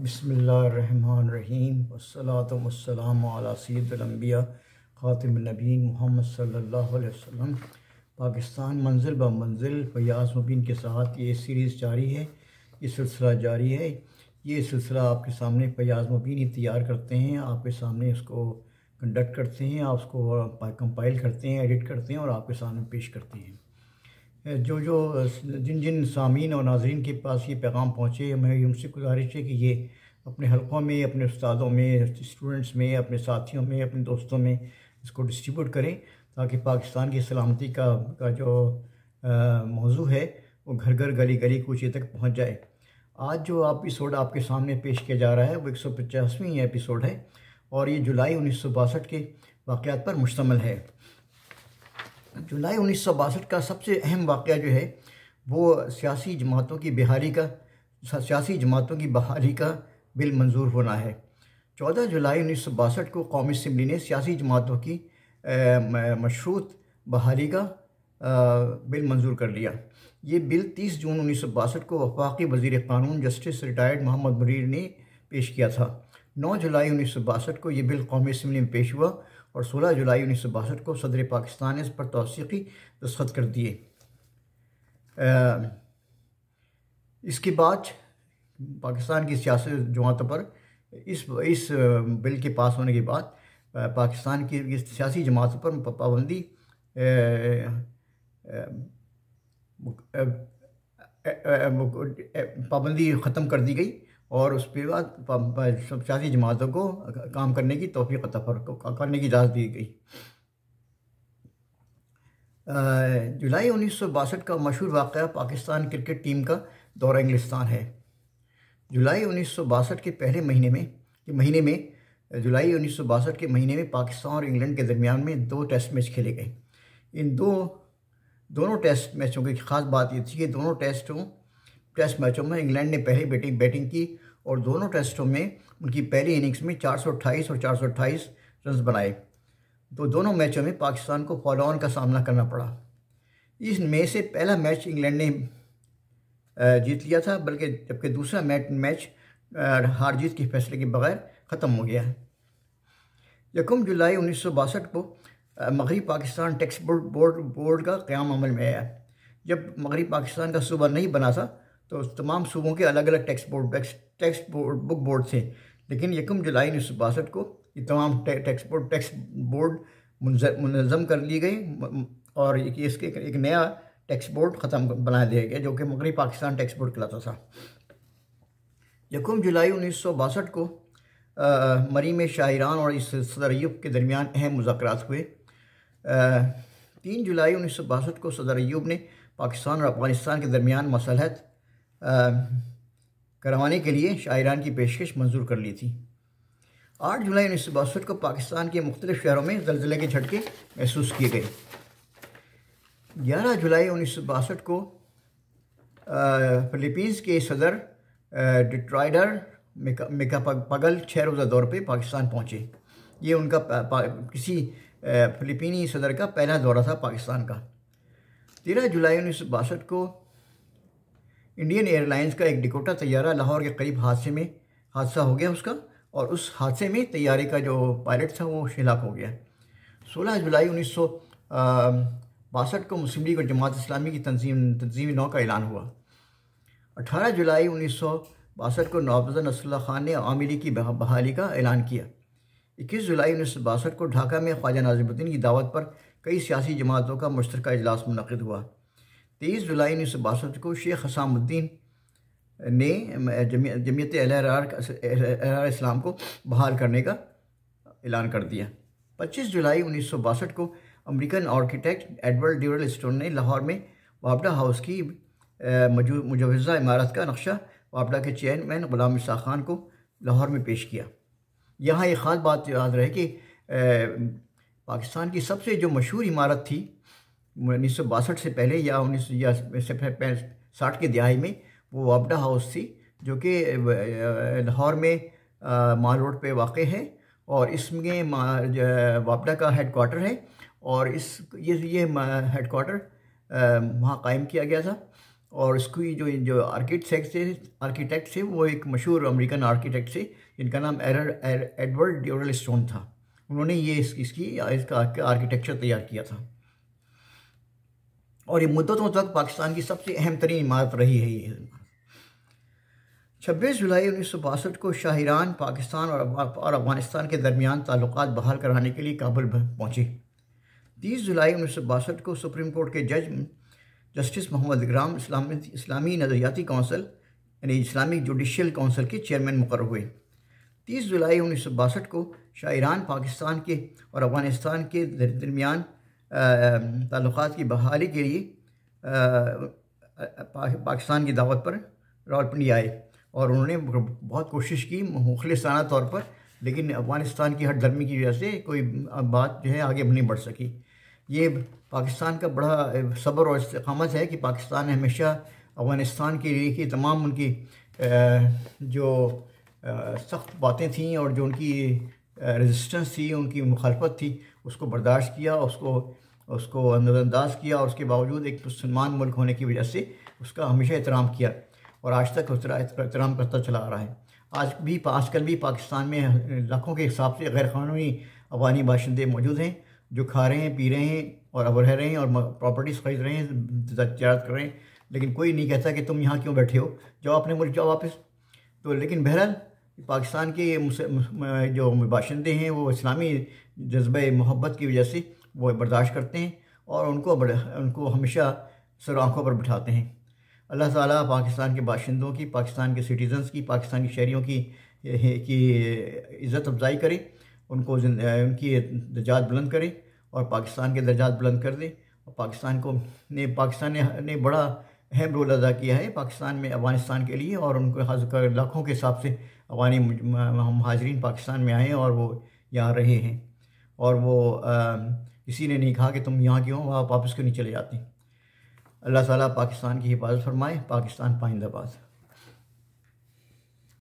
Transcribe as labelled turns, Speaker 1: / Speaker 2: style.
Speaker 1: बसमीम सदलम्बिया ख़ातमनबीन मोहम्मद सल्ला वसम पाकिस्तान मंजिल ब मंजिल फयाज मुबीन के साथ ये सीरीज़ जारी है ये सिलसिला जारी है ये सिलसिला आपके सामने फयाज मुबीन ही तैयार करते हैं आपके सामने उसको कंडक्ट करते हैं आप उसको कंपाइल करते हैं एडिट करते हैं और आपके सामने पेश करते हैं जो जो जिन जिन सामीन और नाजरन के पास ये पैगाम पहुँचे मेरी उनसे गुजारिश है कि ये अपने हलकों में अपने उस्तादों में स्टूडेंट्स में अपने साथियों में अपने दोस्तों में इसको डिस्ट्रीब्यूट करें ताकि पाकिस्तान की सलामती का का जो मौजू है वो घर घर गली गली कूचे तक पहुँच जाए आज जो एपिसोड आपके सामने पेश किया जा रहा है वो एक सौ पचासवीं एपिसोड है और ये जुलाई उन्नीस सौ बासठ के वाक़ पर मुश्तमल है जुलाई उन्नीस का सबसे अहम वाक़ जो है वो सियासी जमातों की बिहारी का सियासी जमातों की बहाली का बिल मंजूर होना है 14 जुलाई उन्नीस को कौमी इसम्बली ने सियासी जमातों की मशरूत बहाली का बिल मंजूर कर लिया ये बिल 30 जून उन्नीस को वफाकी वजीर कानून जस्टिस रिटायर्ड मोहम्मद मरीर ने पेश किया था 9 जुलाई उन्नीस को ये बिल कौमी इसम्बली में पेश हुआ और 16 जुलाई उन्नीस को सदर पाकिस्तान ने इस पर तोसीकी दस्खत कर दिए इसके बाद पाकिस्तान की सियासत जमात पर इस इस बिल के पास होने के बाद पाकिस्तान की सियासी जमात पर पाबंदी पाबंदी ख़त्म कर दी गई और उसके बाद सियासी जमातों को काम करने की तोफ़ी तफर करने की इजाज़त दी गई जुलाई उन्नीस सौ बासठ का मशहूर वाक़ पाकिस्तान क्रिकेट टीम का दौरा इंग्लिस्तान है जुलाई उन्नीस सौ बासठ के पहले महीने में के महीने में जुलाई उन्नीस सौ बासठ के महीने में पाकिस्तान और इंग्लैंड के दरमियान में दो टेस्ट मैच खेले गए इन दो दोनों टेस्ट मैचों की खास बात ये थी कि दोनों टेस्टों टेस्ट मैचों में इंग्लैंड ने पहले बैटिंग बैटिंग की और दोनों टेस्टों में उनकी पहली इनिंग्स में अट्ठाईस और 428 रन बनाए तो दोनों मैचों में पाकिस्तान को फॉलो ऑन का सामना करना पड़ा इस में से पहला मैच इंग्लैंड ने जीत लिया था बल्कि जबकि दूसरा मैच मैच हार जीत के फैसले के बगैर ख़त्म हो गया यकम जुलाई उन्नीस को मगरी Pakistan tax board board board का क्याम अमल में आया जब मगरी पाकिस्तान का सूबा नहीं बना था तो तमाम सूबों के अलग अलग tax board text board book board से लेकिन यकम जुलाई उन्नीस सौ बासठ को ये तमाम टेक्स्ट बोर्ड टेक्स्ट बोर्ड मुनज़म कर ली गई और इसके एक नया टैक्स बोर्ड ख़त्म बना दिया गया जो कि मगरी पाकिस्तान टैक्स बोर्ड कहलाता था यकम जुलाई उन्नीस सौ बासठ को आ, मरी में शाहरान और इस सदरयूब के दरमियान अहम मुजाकर हुए तीन जुलाई उन्नीस सौ बासठ को सदर अयूब ने पाकिस्तान और अफगानिस्तान के दरमियान मसलहत करवाने के लिए शायरान की पेशकश मंजूर कर ली थी आठ जुलाई उन्नीस सौ बासठ को पाकिस्तान के मुख्तलिफ शहरों में जलजिले के झटके महसूस किए गए ग्यारह जुलाई उन्नीस सौ बासठ को फिलीपींस के सदर डिट्राइडर मेका, पगल छः रोज़ा दौर पर पाकिस्तान पहुँचे ये उनका पा, पा, किसी फिलिपीनी सदर का पहला दौरा था पाकिस्तान का तेरह जुलाई उन्नीस सौ बासठ को इंडियन एयरलाइंस का एक डिकोटा तैयारा लाहौर के करीब हादसे में हादसा हो गया उसका और उस हादसे में तैयारी का जो पायलट था वो हिलाक हो गया 16 जुलाई उन्नीस सौ बासठ को मुस्लिम लीग और जमात इस्लामी की तंजीम तंजीम नौ का ऐलान हुआ 18 जुलाई उन्नीस सौ बासठ को नवाबजा नसल्ला खान ने आवामी लीग की बहाली का ऐलान किया 21 जुलाई उन्नीस सौ बासठ को ढाका में ख्वाजा नाजिमुद्दीन की दावत पर कई सियासी जमातों का मुश्तरक अजलास मनकद हुआ तेईस जुलाई उन्नीस सौ बासठ को शेख हसामुद्दीन ने जमीत एल इस्लाम को बहाल करने का ऐलान कर दिया पच्चीस जुलाई उन्नीस सौ बासठ को American architect Edward Durell Stone ने लाहौर में वापडा हाउस की मुजवजा इमारत का नक्शा वापडा के चेयरमैन गुलाम शाह खान को लाहौर में पेश किया यहाँ एक ख़ास बात याद रहे कि पाकिस्तान की सबसे जो मशहूर इमारत थी उन्नीस से पहले या उन्नीस या साठ की दिहाई में वो वापडा हाउस थी जो कि लाहौर में माल रोड पर वाक़ है और इसमें वापडा का हेड क्वार्टर है और इस ये ये हेड क्वार्टर वहाँ कायम किया गया था और इसकी जो जो आर्किटेक्ट थे आर्किटेक्ट थे वो एक मशहूर अमेरिकन आर्किटेक्ट थे जिनका नाम एर एडवर्ड ड्यूरल स्टोन था उन्होंने ये इसकी इसका आर्किटेक्चर तैयार किया था और ये मुद्दतों तक पाकिस्तान की सबसे अहम तरीन इमारत रही है ये छब्बीस जुलाई उन्नीस सौ बासठ को शाहरान पाकिस्तान और अफगानिस्तान के दरमियान ताल्लुक बहाल कराने के लिए काबुल पहुँचे तीस जुलाई उन्नीस सौ बासठ को सुप्रीम कोर्ट के जज जस्टिस मोहम्मद इकराम इस्लामी इस्लामी नजरियाती कौंसिल यानी इस्लामिक जुडिशल कौंसिल के चेयरमैन मुकर हुए तीस जुलाई उन्नीस सौ बासठ को शाहरान पाकिस्तान के और अफगानिस्तान के दरमियान ताल्लुक की बहाली के लिए पाकिस्तान की दावत पर रावलपिंडी आए और उन्होंने बहुत कोशिश की मुखलसाना तौर पर लेकिन अफ़गानिस्तान की हर गर्मी की वजह से कोई बात जो है आगे नहीं बढ़ सकी ये पाकिस्तान का बड़ा सब्र और इस्तकामत है कि पाकिस्तान ने हमेशा अफ़गानिस्तान के लिए की तमाम उनकी जो सख्त बातें थीं और जो उनकी रेजिस्टेंस थी उनकी मुखालफत थी उसको बर्दाश्त किया उसको उसको नज़रअंदाज किया और उसके बावजूद एक मुसलमान मुल्क होने की वजह से उसका हमेशा एहतराम किया और आज तक उस एहतराम करता चला आ रहा है आज भी आजकल भी पाकिस्तान में लाखों के हिसाब से गैर कानूनी अवानी बाशिंदे मौजूद हैं जो खा रहे हैं पी रहे हैं और अब रह रहे हैं और प्रॉपर्टीज़ खरीद रहे हैं तजारत कर रहे हैं लेकिन कोई नहीं कहता कि तुम यहाँ क्यों बैठे हो जाओ अपने मुल्क जाओ वापस तो लेकिन बहरहाल पाकिस्तान के जो बाशिंदे हैं वो इस्लामी जज्ब मोहब्बत की वजह से वो बर्दाश्त करते हैं और उनको उनको हमेशा सर आँखों पर बिठाते हैं अल्लाह ताला पाकिस्तान के बाशिंदों की पाकिस्तान के सिटीज़न्स की पाकिस्तान के शहरीों की की इज़्ज़त अफजाई करे उनको उनकी दर्जात बुलंद करे और पाकिस्तान के दर्जात बुलंद कर दे और पाकिस्तान को ने पाकिस्तान ने, ने बड़ा अहम रोल अदा किया है पाकिस्तान में अफ़गानिस्तान के लिए और उनको लाखों के हिसाब से अफगानी महाजरीन पाकिस्तान में आए और वो यहाँ रहे हैं और वो आ, किसी ने नहीं कहा कि तुम यहाँ क्यों वहाँ वापस क्यों नहीं चले जाते अल्लाह ताला पाकिस्तान की हिफाजत फरमाए पाकिस्तान पाइंदाबाद